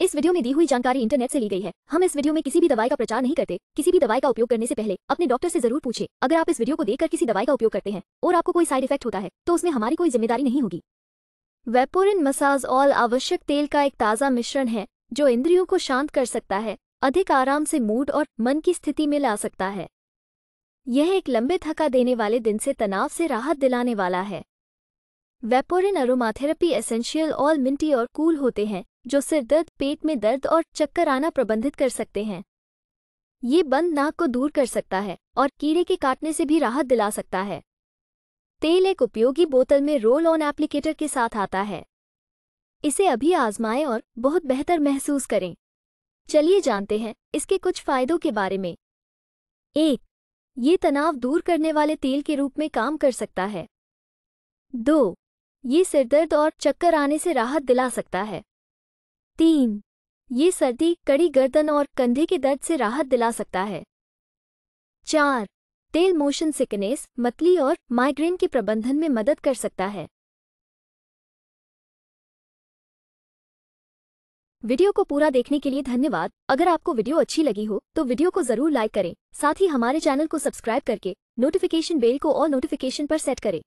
इस वीडियो में दी हुई जानकारी इंटरनेट से ली गई है हम इस वीडियो में किसी भी दवाई का प्रचार नहीं करते किसी भी दवाई का उपयोग करने से पहले अपने डॉक्टर से जरूर पूछे अगर आप इस वीडियो को देखकर किसी दवाई का उपयोग करते हैं और आपको कोई साइड इफेक्ट होता है तो उसमें हमारी कोई जिम्मेदारी नहीं होगी वेपोरिन मसाज ऑल आवश्यक तेल का एक ताज़ा मिश्रण है जो इंद्रियों को शांत कर सकता है अधिक आराम से मूड और मन की स्थिति में ला सकता है यह एक लंबे थका देने वाले दिन से तनाव से राहत दिलाने वाला है Vaporin aromatherapy essential oil minty और कूल होते हैं जो सिरदर्द पेट में दर्द और चक्कर आना प्रबंधित कर सकते हैं ये बंद नाक को दूर कर सकता है और कीड़े के काटने से भी राहत दिला सकता है तेल एक उपयोगी बोतल में रोल ऑन एप्लीकेटर के साथ आता है इसे अभी आजमाएं और बहुत बेहतर महसूस करें चलिए जानते हैं इसके कुछ फायदों के बारे में एक ये तनाव दूर करने वाले तेल के रूप में काम कर सकता है दो ये सिरदर्द और चक्कर आने से राहत दिला सकता है तीन ये सर्दी कड़ी गर्दन और कंधे के दर्द से राहत दिला सकता है चार तेल मोशन सिकनेस मतली और माइग्रेन के प्रबंधन में मदद कर सकता है वीडियो को पूरा देखने के लिए धन्यवाद अगर आपको वीडियो अच्छी लगी हो तो वीडियो को जरूर लाइक करें साथ ही हमारे चैनल को सब्सक्राइब करके नोटिफिकेशन बेल को और नोटिफिकेशन पर सेट करें